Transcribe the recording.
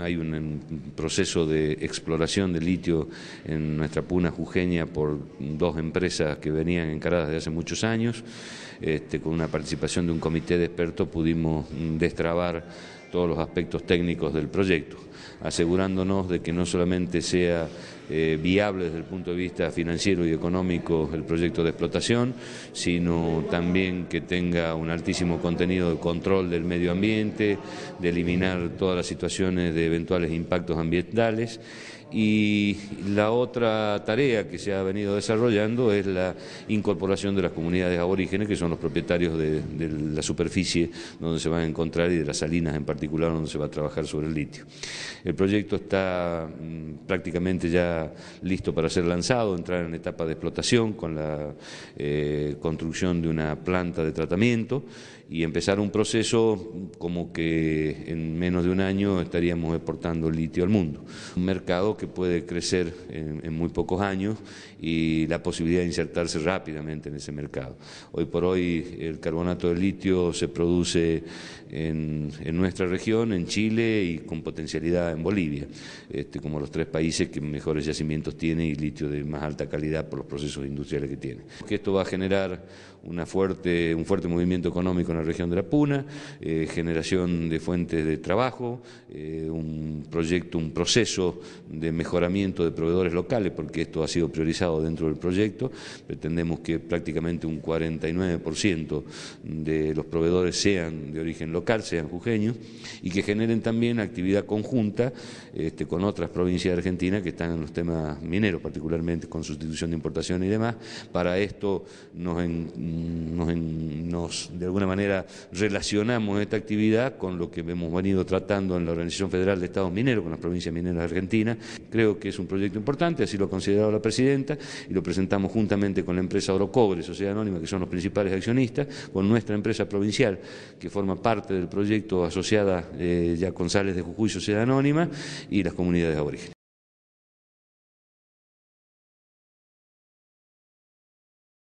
Hay un proceso de exploración de litio en nuestra puna jujeña por dos empresas que venían encaradas desde hace muchos años. Este, con una participación de un comité de expertos pudimos destrabar todos los aspectos técnicos del proyecto, asegurándonos de que no solamente sea eh, viable desde el punto de vista financiero y económico el proyecto de explotación, sino también que tenga un altísimo contenido de control del medio ambiente, de eliminar todas las situaciones de eventuales impactos ambientales. Y la otra tarea que se ha venido desarrollando es la incorporación de las comunidades aborígenes, que son los propietarios de, la superficie donde se van a encontrar y de las salinas en particular donde se va a trabajar sobre el litio. El proyecto está mm, prácticamente ya listo para ser lanzado, entrar en etapa de explotación con la eh, construcción de una planta de tratamiento y empezar un proceso como que en menos de un año estaríamos exportando litio al mundo. Un mercado que puede crecer en, muy pocos años y la posibilidad de insertarse rápidamente en ese mercado. Hoy por hoy el carbonato de litio se produce en, nuestra región, en Chile y con potencialidad en Bolivia, este, como los tres países que mejores yacimientos tiene y litio de más alta calidad por los procesos industriales que tiene. Que esto va a generar una fuerte, un fuerte movimiento económico en la región de la Puna, eh, generación de fuentes de trabajo, eh, un proyecto, un proceso de mejoramiento de proveedores locales, porque esto ha sido priorizado dentro del proyecto. Pretendemos que prácticamente un 49% de los proveedores sean de origen local, sean jujeños, y que generen también actividad conjunta este, con otras provincias de Argentina que están en los tema minero, particularmente con sustitución de importación y demás. Para esto nos, de alguna manera relacionamos esta actividad con lo que hemos venido tratando en la Organización Federal de Estados Mineros, con las provincias mineras Argentina. Creo que es un proyecto importante, así lo ha considerado la presidenta, y lo presentamos juntamente con la empresa Orocobre, Sociedad Anónima, que son los principales accionistas, con nuestra empresa provincial, que forma parte del proyecto asociada eh, ya con Sales de Jujuy, Sociedad Anónima, y las comunidades aborígenes.